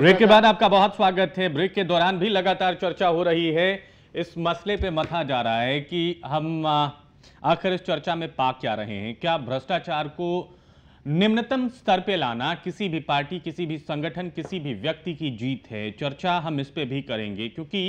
Break के बाद आपका बहुत स्वागत है ब्रेक के दौरान भी लगातार चर्चा हो रही है इस मसले पे मथा जा रहा है कि हम आखिर इस चर्चा में पाक क्या रहे हैं क्या भ्रष्टाचार को निम्नतम स्तर पे लाना किसी भी पार्टी किसी भी संगठन किसी भी व्यक्ति की जीत है चर्चा हम इस पे भी करेंगे क्योंकि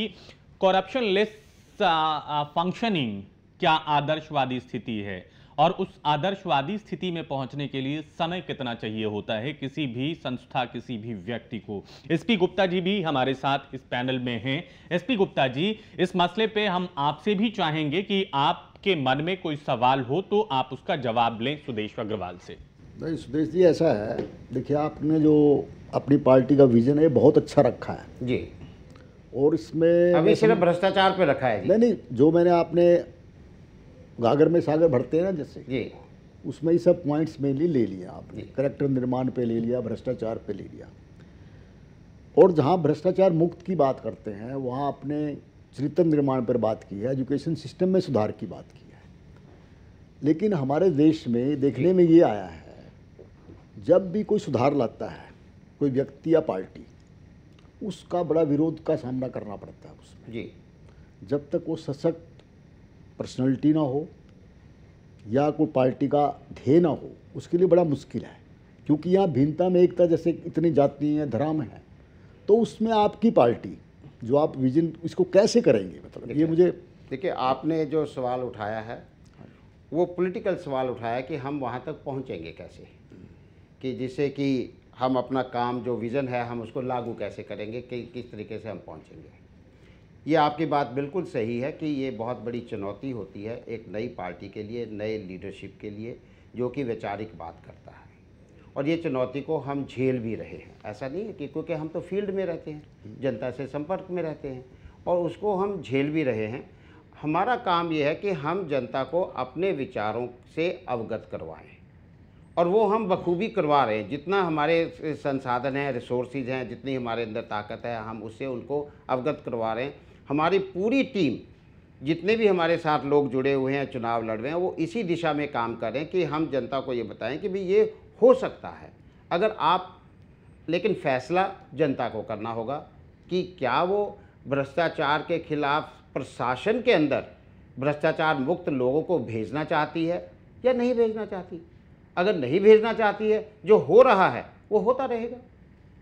करप्शन लेस फंक्शनिंग क्या आदर्शवादी स्थिति है और उस आदर्शवादी स्थिति में पहुंचने के लिए समय कितना चाहिए होता है किसी भी संस्था किसी भी व्यक्ति को एसपी गुप्ता जी भी हमारे साथ इस पैनल में हैं एसपी गुप्ता जी इस मसले पे हम आपसे भी चाहेंगे कि आपके मन में कोई सवाल हो तो आप उसका जवाब लें सुदेश अग्रवाल से नहीं सुदेश जी ऐसा है देखिए आपने जो अपनी पार्टी का विजन है बहुत अच्छा रखा है जी और इसमें अभी सिर्फ भ्रष्टाचार पे रखा है नहीं नहीं जो मैंने आपने गागर में सागर भरते हैं ना जैसे जी उसमें ही सब पॉइंट्स मेनली ले लिया आपने करेक्टर निर्माण पे ले लिया भ्रष्टाचार पे ले लिया और जहाँ भ्रष्टाचार मुक्त की बात करते हैं वहाँ आपने चरित्र निर्माण पर बात की है एजुकेशन सिस्टम में सुधार की बात की है लेकिन हमारे देश में देखने में ये आया है जब भी कोई सुधार लाता है कोई व्यक्ति या पार्टी उसका बड़ा विरोध का सामना करना पड़ता है उसमें जी जब तक वो सशक्त पर्सनैलिटी ना हो या कोई पार्टी का ध्येय ना हो उसके लिए बड़ा मुश्किल है क्योंकि यहाँ भिन्नता में एकता जैसे इतनी जाति है धर्म है तो उसमें आपकी पार्टी जो आप विजन इसको कैसे करेंगे मतलब ये मुझे देखिए आपने जो सवाल उठाया है वो पॉलिटिकल सवाल उठाया कि हम वहाँ तक पहुँचेंगे कैसे कि जिससे कि हम अपना काम जो विज़न है हम उसको लागू कैसे करेंगे कि किस तरीके से हम पहुँचेंगे ये आपकी बात बिल्कुल सही है कि ये बहुत बड़ी चुनौती होती है एक नई पार्टी के लिए नए लीडरशिप के लिए जो कि वैचारिक बात करता है और ये चुनौती को हम झेल भी रहे हैं ऐसा नहीं है कि क्योंकि हम तो फील्ड में रहते हैं जनता से संपर्क में रहते हैं और उसको हम झेल भी रहे हैं हमारा काम ये है कि हम जनता को अपने विचारों से अवगत करवाएं और वो हम बखूबी करवा रहे हैं जितना हमारे संसाधन हैं रिसोर्सेज हैं जितनी हमारे अंदर ताकत है हम उससे उनको अवगत करवा रहे हैं हमारी पूरी टीम जितने भी हमारे साथ लोग जुड़े हुए हैं चुनाव लड़ रहे हैं वो इसी दिशा में काम करें कि हम जनता को ये बताएं कि भाई ये हो सकता है अगर आप लेकिन फैसला जनता को करना होगा कि क्या वो भ्रष्टाचार के खिलाफ प्रशासन के अंदर भ्रष्टाचार मुक्त लोगों को भेजना चाहती है या नहीं भेजना चाहती अगर नहीं भेजना चाहती है जो हो रहा है वो होता रहेगा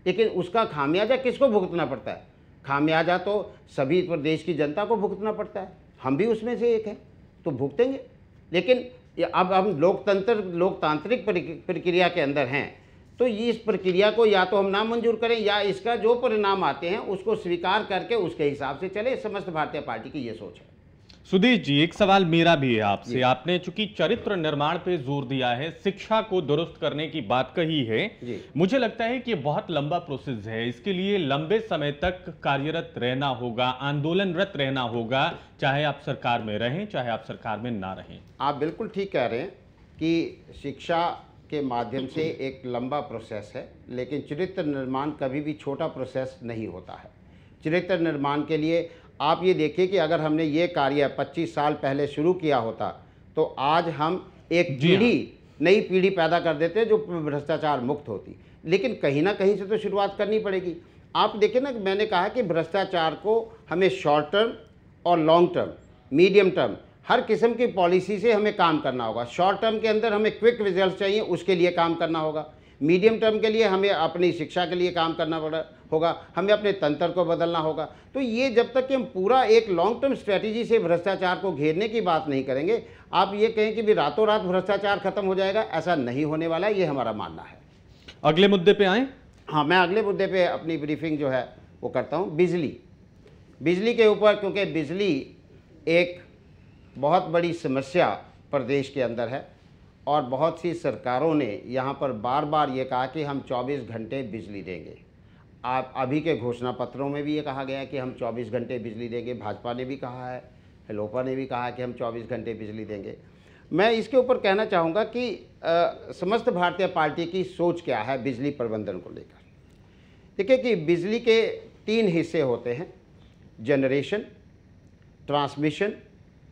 लेकिन उसका खामियाजा किसको भुगतना पड़ता है खामियाजा तो सभी प्रदेश की जनता को भुगतना पड़ता है हम भी उसमें से एक हैं तो भुगतेंगे लेकिन अब हम लोकतंत्र लोकतांत्रिक प्रक्रिया के अंदर हैं तो ये इस प्रक्रिया को या तो हम नामंजूर करें या इसका जो परिणाम आते हैं उसको स्वीकार करके उसके हिसाब से चले समस्त भारतीय पार्टी की ये सोच है सुधीर जी एक सवाल मेरा भी है आपसे आपने चूंकि चरित्र निर्माण पे जोर दिया है शिक्षा को दुरुस्त करने की बात कही है मुझे लगता है कि बहुत लंबा प्रोसेस है इसके लिए लंबे समय तक कार्यरत रहना होगा आंदोलनरत रहना होगा चाहे आप सरकार में रहें चाहे आप सरकार में ना रहें आप बिल्कुल ठीक कह रहे हैं कि शिक्षा के माध्यम से एक लंबा प्रोसेस है लेकिन चरित्र निर्माण कभी भी छोटा प्रोसेस नहीं होता है चरित्र निर्माण के लिए आप ये देखिए कि अगर हमने ये कार्य 25 साल पहले शुरू किया होता तो आज हम एक पीढ़ी हाँ। नई पीढ़ी पैदा कर देते जो भ्रष्टाचार मुक्त होती लेकिन कहीं ना कहीं से तो शुरुआत करनी पड़ेगी आप देखें ना मैंने कहा कि भ्रष्टाचार को हमें शॉर्ट टर्म और लॉन्ग टर्म मीडियम टर्म हर किस्म की पॉलिसी से हमें काम करना होगा शॉर्ट टर्म के अंदर हमें क्विक रिजल्ट चाहिए उसके लिए काम करना होगा मीडियम टर्म के लिए हमें अपनी शिक्षा के लिए काम करना पड़ा होगा हमें अपने तंत्र को बदलना होगा तो ये जब तक कि हम पूरा एक लॉन्ग टर्म स्ट्रेटजी से भ्रष्टाचार को घेरने की बात नहीं करेंगे आप ये कहें कि भी रातों रात भ्रष्टाचार खत्म हो जाएगा ऐसा नहीं होने वाला ये हमारा मानना है अगले मुद्दे पर आए हाँ मैं अगले मुद्दे पर अपनी ब्रीफिंग जो है वो करता हूँ बिजली बिजली के ऊपर क्योंकि बिजली एक बहुत बड़ी समस्या प्रदेश के अंदर है और बहुत सी सरकारों ने यहाँ पर बार बार ये कहा कि हम 24 घंटे बिजली देंगे आप अभी के घोषणा पत्रों में भी ये कहा गया कि हम 24 घंटे बिजली देंगे भाजपा ने भी कहा है हेलोपा ने भी कहा है कि हम 24 घंटे बिजली देंगे मैं इसके ऊपर कहना चाहूँगा कि आ, समस्त भारतीय पार्टी की सोच क्या है बिजली प्रबंधन को लेकर देखिए कि बिजली के तीन हिस्से होते हैं जनरेशन ट्रांसमिशन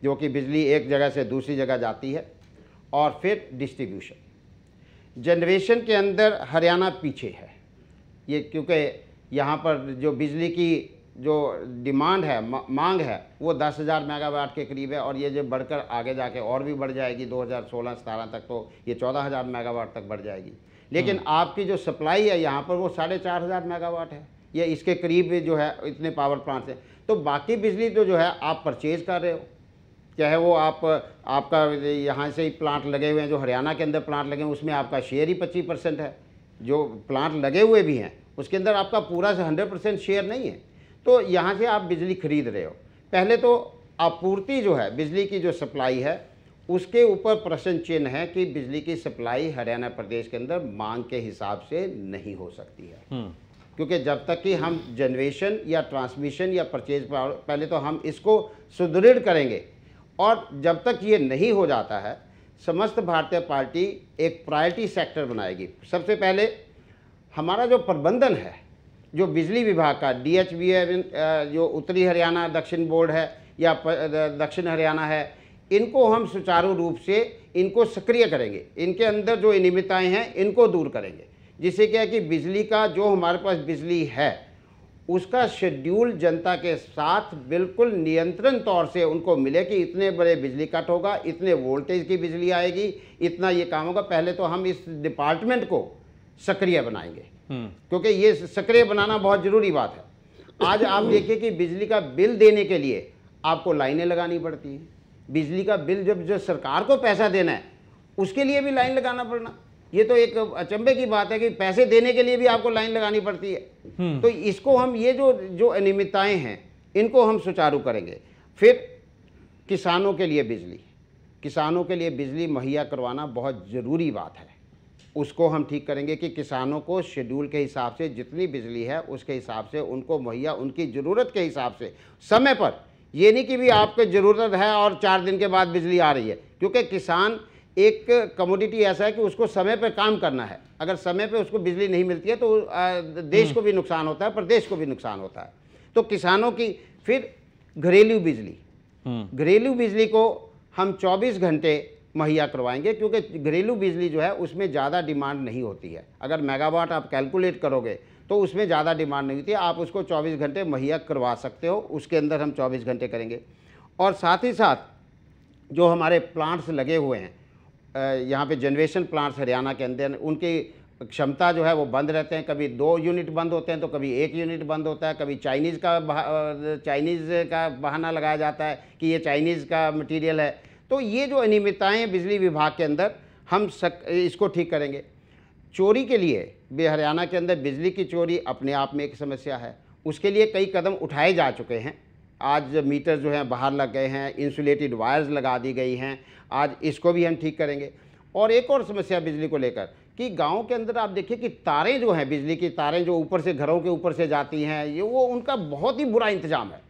जो कि बिजली एक जगह से दूसरी जगह जाती है और फिर डिस्ट्रीब्यूशन जनरेशन के अंदर हरियाणा पीछे है ये क्योंकि यहाँ पर जो बिजली की जो डिमांड है मांग है वो 10,000 मेगावाट के करीब है और ये जो बढ़कर आगे जाके और भी बढ़ जाएगी 2016 हज़ार तक तो ये 14,000 मेगावाट तक बढ़ जाएगी लेकिन हाँ। आपकी जो सप्लाई है यहाँ पर वो साढ़े चार हज़ार मेगावाट है या इसके करीब जो है इतने पावर प्लांट्स हैं तो बाकी बिजली तो जो है आप परचेज़ कर रहे हो चाहे वो आप आपका यहाँ से ही प्लांट लगे हुए हैं जो हरियाणा के अंदर प्लांट लगे हैं उसमें आपका शेयर ही पच्चीस परसेंट है जो प्लांट लगे हुए भी हैं उसके अंदर आपका पूरा से हंड्रेड परसेंट शेयर नहीं है तो यहाँ से आप बिजली खरीद रहे हो पहले तो आपूर्ति जो है बिजली की जो सप्लाई है उसके ऊपर प्रश्न चिन्ह है कि बिजली की सप्लाई हरियाणा प्रदेश के अंदर मांग के हिसाब से नहीं हो सकती है हम्म। क्योंकि जब तक कि हम जनरेशन या ट्रांसमिशन या परचेज पहले तो हम इसको सुदृढ़ करेंगे और जब तक ये नहीं हो जाता है समस्त भारतीय पार्टी एक प्रायोरिटी सेक्टर बनाएगी सबसे पहले हमारा जो प्रबंधन है जो बिजली विभाग का डी एच बी है जो उत्तरी हरियाणा दक्षिण बोर्ड है या दक्षिण हरियाणा है इनको हम सुचारू रूप से इनको सक्रिय करेंगे इनके अंदर जो अनियमितताएँ हैं इनको दूर करेंगे जिससे क्या है कि बिजली का जो हमारे पास बिजली है उसका शेड्यूल जनता के साथ बिल्कुल नियंत्रण तौर से उनको मिले कि इतने बड़े बिजली कट होगा इतने वोल्टेज की बिजली आएगी इतना ये काम होगा पहले तो हम इस डिपार्टमेंट को सक्रिय बनाएंगे हम्म। क्योंकि ये सक्रिय बनाना बहुत ज़रूरी बात है आज आप हम्म। देखिए कि बिजली का बिल देने के लिए आपको लाइनें लगानी पड़ती हैं बिजली का बिल जब जो सरकार को पैसा देना है उसके लिए भी लाइन लगाना पड़ना ये तो एक अचंभे की बात है कि पैसे देने के लिए भी आपको लाइन लगानी पड़ती है हम्म। तो इसको हम ये जो जो अनियमितताएँ हैं इनको हम सुचारू करेंगे फिर किसानों के लिए बिजली किसानों के लिए बिजली मुहैया करवाना बहुत ज़रूरी बात है उसको हम ठीक करेंगे कि किसानों को शेड्यूल के हिसाब से जितनी बिजली है उसके हिसाब से उनको मुहैया उनकी ज़रूरत के हिसाब से समय पर ये नहीं कि भी आपको ज़रूरत है और चार दिन के बाद बिजली आ रही है क्योंकि किसान एक कमोडिटी ऐसा है कि उसको समय पर काम करना है अगर समय पर उसको बिजली नहीं मिलती है तो देश को भी नुकसान होता है प्रदेश को भी नुकसान होता है तो किसानों की फिर घरेलू बिजली हम्म। घरेलू बिजली को हम 24 घंटे मुहैया करवाएंगे क्योंकि घरेलू बिजली जो है उसमें ज़्यादा डिमांड नहीं होती है अगर मेगावाट आप कैलकुलेट करोगे तो उसमें ज़्यादा डिमांड नहीं होती आप उसको 24 घंटे मुहैया करवा सकते हो उसके अंदर हम 24 घंटे करेंगे और साथ ही साथ जो हमारे प्लांट्स लगे हुए हैं यहाँ पे जनरेशन प्लांट्स हरियाणा के अंदर उनकी क्षमता जो है वो बंद रहते हैं कभी दो यूनिट बंद होते हैं तो कभी एक यूनिट बंद होता है कभी चाइनीज़ का चाइनीज़ का बहाना लगाया जाता है कि ये चाइनीज़ का मटेरियल है तो ये जो अनियमितताएँ बिजली विभाग के अंदर हम सक इसको ठीक करेंगे चोरी के लिए भी हरियाणा के अंदर बिजली की चोरी अपने आप में एक समस्या है उसके लिए कई कदम उठाए जा चुके हैं आज मीटर जो हैं बाहर लग गए हैं इंसुलेटेड वायर्स लगा दी गई हैं आज इसको भी हम ठीक करेंगे और एक और समस्या बिजली को लेकर कि गांव के अंदर आप देखिए कि तारें जो हैं बिजली की तारें जो ऊपर से घरों के ऊपर से जाती हैं ये वो उनका बहुत ही बुरा इंतजाम है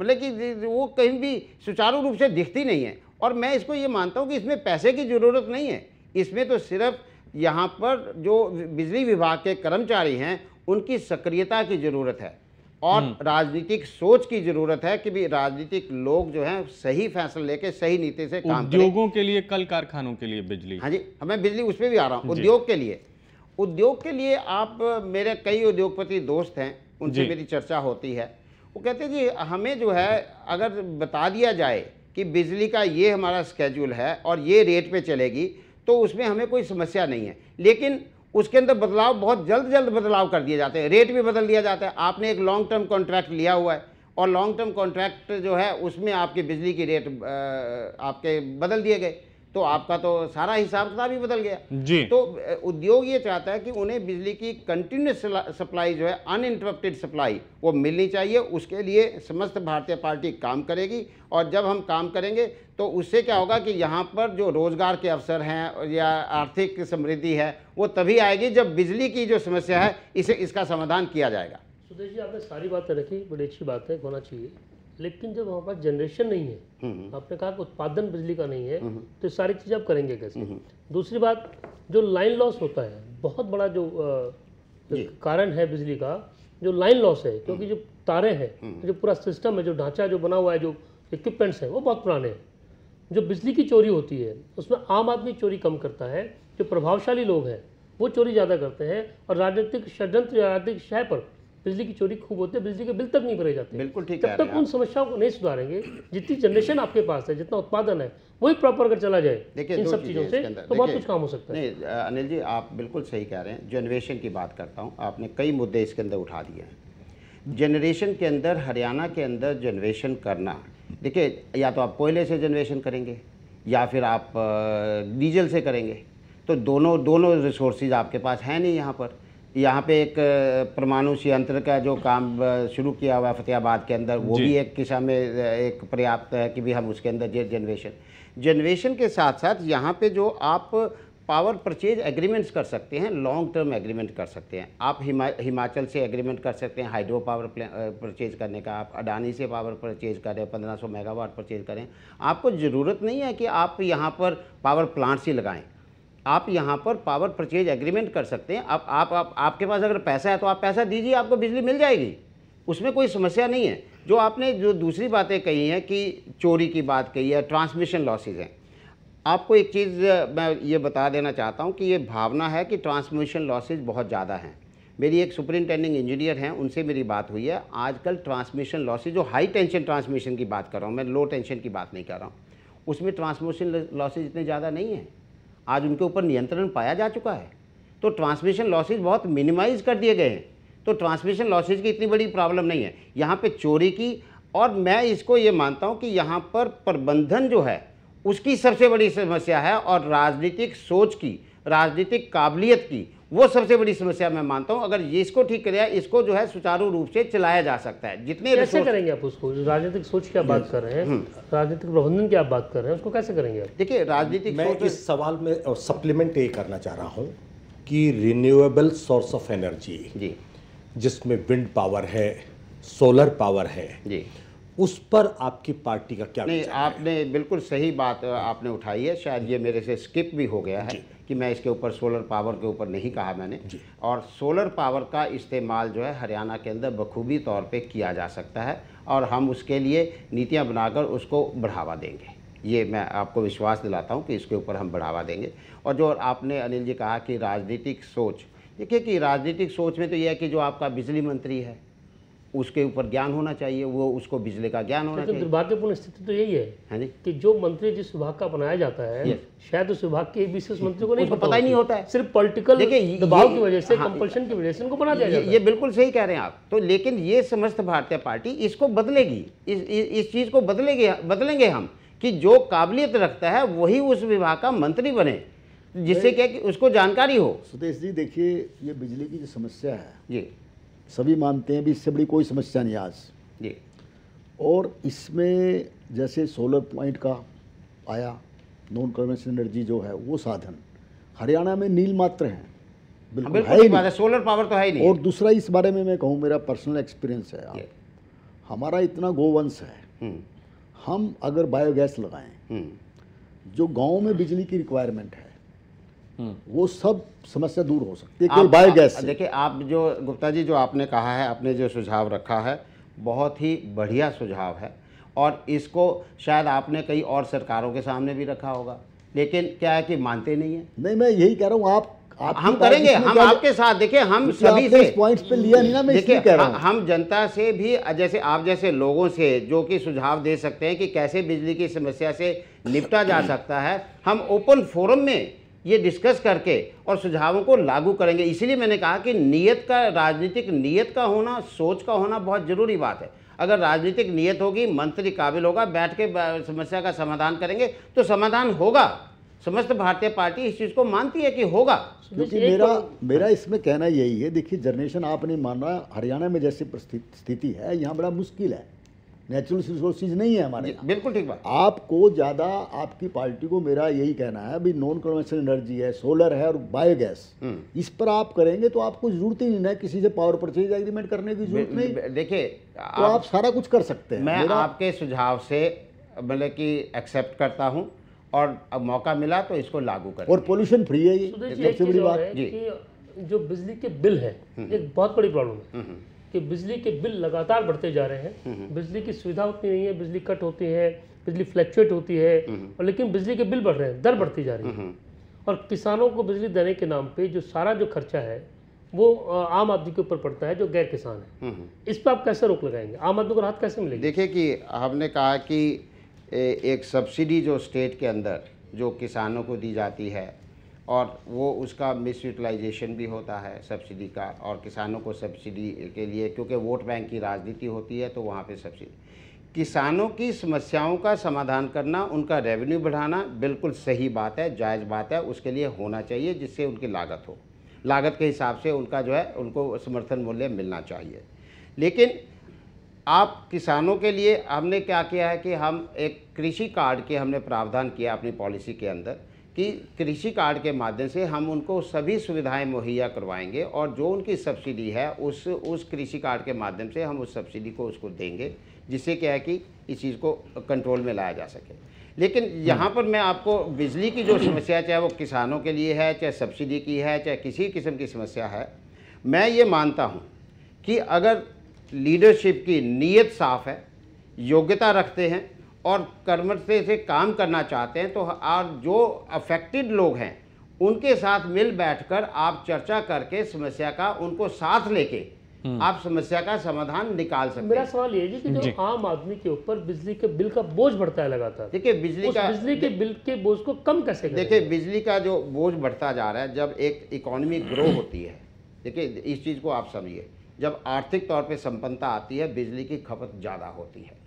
मतलब कि वो कहीं भी सुचारू रूप से दिखती नहीं है और मैं इसको ये मानता हूँ कि इसमें पैसे की ज़रूरत नहीं है इसमें तो सिर्फ यहाँ पर जो बिजली विभाग के कर्मचारी हैं उनकी सक्रियता की ज़रूरत है और हम्म। राजनीतिक सोच की जरूरत है कि भी राजनीतिक लोग जो हैं सही फैसला लेके सही नीति से काम उद्योगों के लिए कल कारखानों के लिए बिजली हाँ जी मैं बिजली उसमें भी आ रहा हूँ उद्योग के लिए उद्योग के लिए आप मेरे कई उद्योगपति दोस्त हैं उनसे मेरी चर्चा होती है वो कहते हैं जी हमें जो है अगर बता दिया जाए कि बिजली का ये हमारा स्केड्यूल है और ये रेट पे चलेगी तो उसमें हमें कोई समस्या नहीं है लेकिन उसके अंदर बदलाव बहुत जल्द जल्द बदलाव कर दिए जाते हैं रेट भी बदल दिया जाता है आपने एक लॉन्ग टर्म कॉन्ट्रैक्ट लिया हुआ है और लॉन्ग टर्म कॉन्ट्रैक्ट जो है उसमें आपकी बिजली की रेट आपके बदल दिए गए तो आपका तो सारा हिसाब किताब ही बदल गया जी तो उद्योग ये चाहता है कि उन्हें बिजली की कंटिन्यूस सप्लाई जो है अनइंटरप्टेड सप्लाई वो मिलनी चाहिए उसके लिए समस्त भारतीय पार्टी काम करेगी और जब हम काम करेंगे तो उससे क्या होगा कि यहाँ पर जो रोज़गार के अवसर हैं या आर्थिक समृद्धि है वो तभी आएगी जब बिजली की जो समस्या है इसे इसका समाधान किया जाएगा सुदेश जी आपने सारी बातें रखी बड़ी अच्छी बात है होना चाहिए लेकिन जब हमारे पास जनरेशन नहीं है हम्म, हम्म। आपने कहा कि उत्पादन बिजली का नहीं है हम्म, तो सारी चीज़ें आप करेंगे कैसे दूसरी बात जो लाइन लॉस होता है बहुत बड़ा जो कारण है बिजली का जो लाइन लॉस है क्योंकि जो तारे हैं जो पूरा सिस्टम है जो ढांचा जो बना हुआ है जो इक्विपमेंट्स हैं वो बहुत पुराने हैं जो बिजली की चोरी होती है उसमें आम आदमी चोरी कम करता है जो प्रभावशाली लोग हैं वो चोरी ज़्यादा करते हैं और राजनीतिक षडयंत्र राजनीतिक शह पर बिजली की चोरी खूब होती है बिजली के बिल तक नहीं भरे जाते बिल्कुल ठीक है तब तक उन समस्याओं को नहीं सुधारेंगे जितनी जनरेशन आपके पास है जितना उत्पादन है वही प्रॉपर अगर चला जाए इन सब चीज़ों से तो बहुत कुछ काम हो सकता है नहीं अनिल जी आप बिल्कुल सही कह रहे हैं जनरेशन की बात करता हूँ आपने कई मुद्दे इसके अंदर उठा दिए हैं जनरेशन के अंदर हरियाणा के अंदर जनरेशन करना देखिए या तो आप कोयले से जनरेशन करेंगे या फिर आप डीजल से करेंगे तो दोनों दोनों रिसोर्सेज आपके पास हैं नहीं यहाँ पर यहाँ पे एक परमाणु संयंत्र का जो काम शुरू किया हुआ है फतेहाबाद के अंदर वो भी एक किस्म में एक पर्याप्त है कि भी हम उसके अंदर जनरेशन जनरेशन के साथ साथ यहाँ पे जो आप पावर परचेज एग्रीमेंट्स कर सकते हैं लॉन्ग टर्म एग्रीमेंट कर सकते हैं आप हिमा हिमाचल से एग्रीमेंट कर सकते हैं हाइड्रो पावर परचेज करने का आप अडानी से पावर परचेज करें 1500 मेगावाट परचेज करें आपको ज़रूरत नहीं है कि आप यहाँ पर पावर प्लांट्स ही लगाएं आप यहाँ पर पावर परचेज एग्रीमेंट कर सकते हैं आप, आप आप आपके पास अगर पैसा है तो आप पैसा दीजिए आपको बिजली मिल जाएगी उसमें कोई समस्या नहीं है जो आपने जो दूसरी बातें कही हैं कि चोरी की बात कही है ट्रांसमिशन लॉसेज हैं आपको एक चीज़ मैं ये बता देना चाहता हूँ कि ये भावना है कि ट्रांसमिशन लॉसेज बहुत ज़्यादा हैं मेरी एक सुपरिनटेंडिंग इंजीनियर हैं उनसे मेरी बात हुई है आजकल ट्रांसमिशन लॉसेज जो हाई टेंशन ट्रांसमिशन की बात कर रहा हूँ मैं लो टेंशन की बात नहीं कर रहा हूँ उसमें ट्रांसमिशन लॉसेज इतने ज़्यादा नहीं है आज उनके ऊपर नियंत्रण पाया जा चुका है तो ट्रांसमिशन लॉसेज बहुत मिनिमाइज कर दिए गए हैं तो ट्रांसमिशन लॉसेज की इतनी बड़ी प्रॉब्लम नहीं है यहाँ पे चोरी की और मैं इसको ये मानता हूँ कि यहाँ पर प्रबंधन जो है उसकी सबसे बड़ी समस्या है और राजनीतिक सोच की राजनीतिक काबिलियत की वो सबसे बड़ी समस्या मैं मानता हूँ अगर ये इसको ठीक किया इसको जो है सुचारू रूप से चलाया जा सकता है जितने कैसे करेंगे आप उसको राजनीतिक सोच की बात कर रहे हैं हम्म। राजनीतिक प्रबंधन की आप बात कर रहे हैं उसको कैसे करेंगे आप देखिए राजनीतिक मैं इस सवाल में सप्लीमेंट ये करना चाह रहा हूँ कि रिन्यूएबल सोर्स ऑफ एनर्जी जी जिसमें विंड पावर है सोलर पावर है जी उस पर आपकी पार्टी का क्या नहीं आपने बिल्कुल सही बात आपने उठाई है शायद ये मेरे से स्किप भी हो गया है कि मैं इसके ऊपर सोलर पावर के ऊपर नहीं कहा मैंने और सोलर पावर का इस्तेमाल जो है हरियाणा के अंदर बखूबी तौर पे किया जा सकता है और हम उसके लिए नीतियां बनाकर उसको बढ़ावा देंगे ये मैं आपको विश्वास दिलाता हूँ कि इसके ऊपर हम बढ़ावा देंगे और जो आपने अनिल जी कहा कि राजनीतिक सोच देखिए कि राजनीतिक सोच में तो यह है कि जो आपका बिजली मंत्री है उसके ऊपर ज्ञान होना चाहिए वो उसको बिजली का ज्ञान होना अच्छा, तो चाहिए दुर्भाग्यपूर्ण स्थिति तो यही है हाँ कि जो मंत्री जिस विभाग का बनाया जाता है शायद उस विभाग के विशेष मंत्री को नहीं पता, पता ही नहीं होता है सिर्फ पॉलिटिकल दबाव की वजह से कंपल्शन हाँ, की वजह से उनको बना दिया ये बिल्कुल सही कह रहे हैं आप तो लेकिन ये समस्त भारतीय पार्टी इसको बदलेगी इस इस चीज़ को बदलेगी बदलेंगे हम कि जो काबिलियत रखता है वही उस विभाग का मंत्री बने जिससे क्या कि उसको जानकारी हो सुदेश जी देखिए ये बिजली की जो समस्या है जी सभी मानते हैं भी इससे बड़ी कोई समस्या नहीं आज जी और इसमें जैसे सोलर पॉइंट का आया नॉन कन्वेंशनल एनर्जी जो है वो साधन हरियाणा में नील मात्र हैं बिल्कुल, बिल्कुल है ही नहीं। सोलर पावर तो है ही नहीं और दूसरा इस बारे में मैं कहूँ मेरा पर्सनल एक्सपीरियंस है हमारा इतना गोवंश है हम्म। हम अगर बायोगैस लगाएं हम्म। जो गांव में बिजली की रिक्वायरमेंट है हम्म। वो सब समस्या दूर हो सकती है बायोगैस देखिए आप जो गुप्ता जी जो आपने कहा है आपने जो सुझाव रखा है बहुत ही बढ़िया सुझाव है और इसको शायद आपने कई और सरकारों के सामने भी रखा होगा लेकिन क्या है कि मानते नहीं है नहीं मैं यही कह रहा हूँ आप हम करेंगे हम आपके साथ देखिए हम सभी से पॉइंट्स पे लिया नहीं ना मैं देखिए कह रहा हूं। हम जनता से भी जैसे आप जैसे लोगों से जो कि सुझाव दे सकते हैं कि कैसे बिजली की समस्या से निपटा जा सकता है हम ओपन फोरम में ये डिस्कस करके और सुझावों को लागू करेंगे इसीलिए मैंने कहा कि नियत का राजनीतिक नियत का होना सोच का होना बहुत ज़रूरी बात है अगर राजनीतिक नियत होगी मंत्री काबिल होगा बैठ के समस्या का समाधान करेंगे तो समाधान होगा समस्त भारतीय पार्टी इस चीज़ को मानती है कि होगा क्योंकि मेरा मेरा इसमें कहना यही है देखिए जनरेशन आपने माना हरियाणा में जैसी स्थिति है यहाँ बड़ा मुश्किल है नेचुरल रिसोर्सिस नहीं है हमारे बिल्कुल ठीक बात आपको ज़्यादा आपकी पार्टी को मेरा यही कहना है अभी नॉन कन्वेंशनल एनर्जी है सोलर है और बायोगैस हम्म। इस पर आप करेंगे तो आपको जरूरत ही नहीं है किसी से पावर परचेज एग्रीमेंट करने की जरूरत नहीं देखिए तो आप सारा कुछ कर सकते हैं मैं आपके सुझाव से मतलब कि एक्सेप्ट करता हूँ और अब मौका मिला तो इसको लागू कर और पोल्यूशन फ्री है ये सबसे बड़ी बात जी जो बिजली के बिल है हम्म। एक बहुत बड़ी प्रॉब्लम है हम्म। कि बिजली के बिल लगातार बढ़ते जा रहे हैं हम्म, हम्म। बिजली की सुविधा उतनी नहीं है बिजली कट होती है बिजली फ्लैक्चुएट होती है हम्म, और लेकिन बिजली के बिल बढ़ रहे हैं दर बढ़ती जा रही है और किसानों को बिजली देने के नाम पे जो सारा जो खर्चा है वो आम आदमी के ऊपर पड़ता है जो गैर किसान है इस पर आप कैसे रोक लगाएंगे आम आदमी को राहत कैसे मिलेगी देखिए कि हमने कहा कि एक सब्सिडी जो स्टेट के अंदर जो किसानों को दी जाती है और वो उसका मिस यूटिलाइजेशन भी होता है सब्सिडी का और किसानों को सब्सिडी के लिए क्योंकि वोट बैंक की राजनीति होती है तो वहाँ पे सब्सिडी किसानों की समस्याओं का समाधान करना उनका रेवेन्यू बढ़ाना बिल्कुल सही बात है जायज़ बात है उसके लिए होना चाहिए जिससे उनकी लागत हो लागत के हिसाब से उनका जो है उनको समर्थन मूल्य मिलना चाहिए लेकिन आप किसानों के लिए हमने क्या किया है कि हम एक कृषि कार्ड के हमने प्रावधान किया अपनी पॉलिसी के अंदर कि कृषि कार्ड के माध्यम से हम उनको सभी सुविधाएं मुहैया करवाएंगे और जो उनकी सब्सिडी है उस उस कृषि कार्ड के माध्यम से हम उस सब्सिडी को उसको देंगे जिससे क्या है कि इस चीज़ को कंट्रोल में लाया जा सके लेकिन यहाँ पर मैं आपको बिजली की जो समस्या चाहे वो किसानों के लिए है चाहे सब्सिडी की है चाहे किसी किस्म की समस्या है मैं ये मानता हूँ कि अगर लीडरशिप की नीयत साफ़ है योग्यता रखते हैं और कर्म से काम करना चाहते हैं तो आप जो अफेक्टेड लोग हैं उनके साथ मिल बैठकर आप चर्चा करके समस्या का उनको साथ लेके हम्म। आप समस्या का समाधान निकाल सकते हैं मेरा सवाल ये है कि जो आम आदमी के ऊपर बिजली के बिल का बोझ बढ़ता है लगातार देखिए बिजली का बिजली के बिल के बोझ को कम कैसे देखिए बिजली का जो बोझ बढ़ता जा रहा है जब एक इकोनॉमी ग्रो होती है देखिए इस चीज़ को आप समझिए जब आर्थिक तौर पर संपन्नता आती है बिजली की खपत ज़्यादा होती है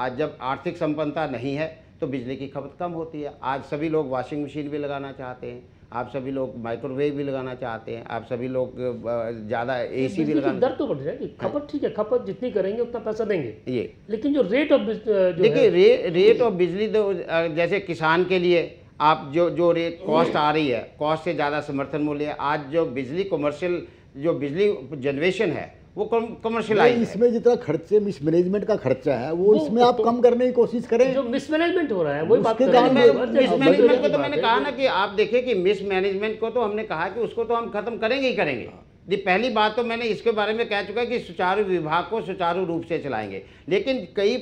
आज जब आर्थिक संपन्नता नहीं है तो बिजली की खपत कम होती है आज सभी लोग वॉशिंग मशीन भी लगाना चाहते हैं आप सभी लोग माइक्रोवेव भी लगाना चाहते हैं आप सभी लोग ज़्यादा ए सी भी लगाना दर तो बढ़ जाएगी हाँ। खपत ठीक है खपत जितनी करेंगे उतना पैसा देंगे ये लेकिन जो रेट ऑफ देखिए रे, रेट ऑफ बिजली तो जैसे किसान के लिए आप जो जो रेट कॉस्ट आ रही है कॉस्ट से ज़्यादा समर्थन मूल्य आज जो बिजली कॉमर्शियल जो बिजली जनरेशन है वो कमर्शलाइज इसमें जितना खर्चे मिसमैनेजमेंट का खर्चा है वो, वो इसमें आप तो, कम करने की कोशिश करें जो मिसमैनेजमेंट हो रहा है वही बात कर रहा मिसमैनेजमेंट को तो मैंने कहा ना कि आप देखें कि मिसमैनेजमेंट को तो हमने कहा कि उसको तो हम खत्म करेंगे ही करेंगे जी पहली बात तो मैंने इसके बारे में कह चुका है कि सुचारू विभाग को सुचारू रूप से चलाएंगे लेकिन कई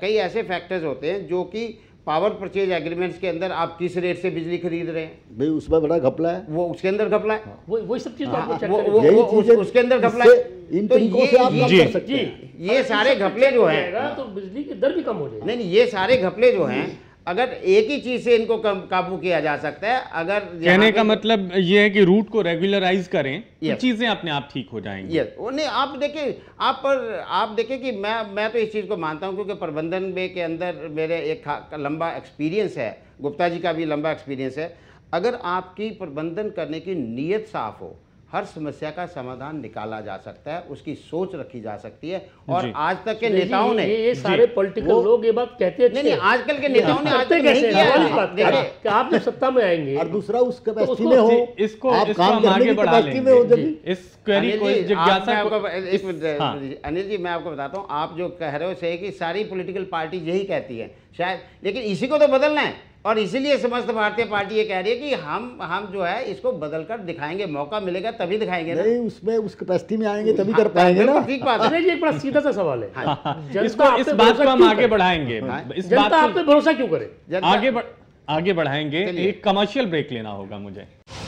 कई ऐसे फैक्टर्स होते हैं जो कि पावर परचेज एग्रीमेंट्स के अंदर आप किस रेट से बिजली खरीद रहे हैं भाई उसमें बड़ा घपला है वो उसके अंदर घपला है वो वो सब चीज तो हाँ, वो, वो, वो उस, उसके अंदर घपला है इन तो ये, से आप जी, कर सकते हैं। ये सारे घपले जो है तो बिजली की दर भी कम हो नहीं नहीं ये सारे घपले जो हैं अगर एक ही चीज से इनको काबू किया जा सकता है अगर कहने का मतलब ये है कि रूट को रेगुलराइज करें तो चीजें अपने आप ठीक हो जाएंगी यस नहीं आप देखिए आप पर आप देखिए कि मैं मैं तो इस चीज़ को मानता हूँ क्योंकि प्रबंधन में के अंदर मेरे एक लंबा एक्सपीरियंस है गुप्ता जी का भी लंबा एक्सपीरियंस है अगर आपकी प्रबंधन करने की नीयत साफ हो हर समस्या का समाधान निकाला जा सकता है उसकी सोच रखी जा सकती है और आज तक के नेताओं ने ये, सारे पॉलिटिकल लोग ये बात कहते हैं नहीं आजकल के नेताओं ने आते कैसे नहीं किया आप जब सत्ता में आएंगे और दूसरा उस तो कैपेसिटी में हो इसको आप काम आगे बढ़ा अनिल जी मैं आपको बताता हूँ आप जो कह रहे हो सही कि सारी पोलिटिकल पार्टी यही कहती है शायद लेकिन इसी को तो बदलना है और इसीलिए समस्त भारतीय पार्टी ये कह रही है कि हम हम जो है इसको बदल कर दिखाएंगे मौका मिलेगा तभी दिखाएंगे नहीं उसमें उस कैपेसिटी में आएंगे तभी कर हाँ, हाँ, पाएंगे ना ठीक बात है ये एक बड़ा सीधा सा सवाल है हाँ। इसको इस बात को हम आगे बढ़ाएंगे हाँ। इस बात आप पे भरोसा क्यों करें आगे आगे बढ़ाएंगे एक कमर्शियल ब्रेक लेना होगा मुझे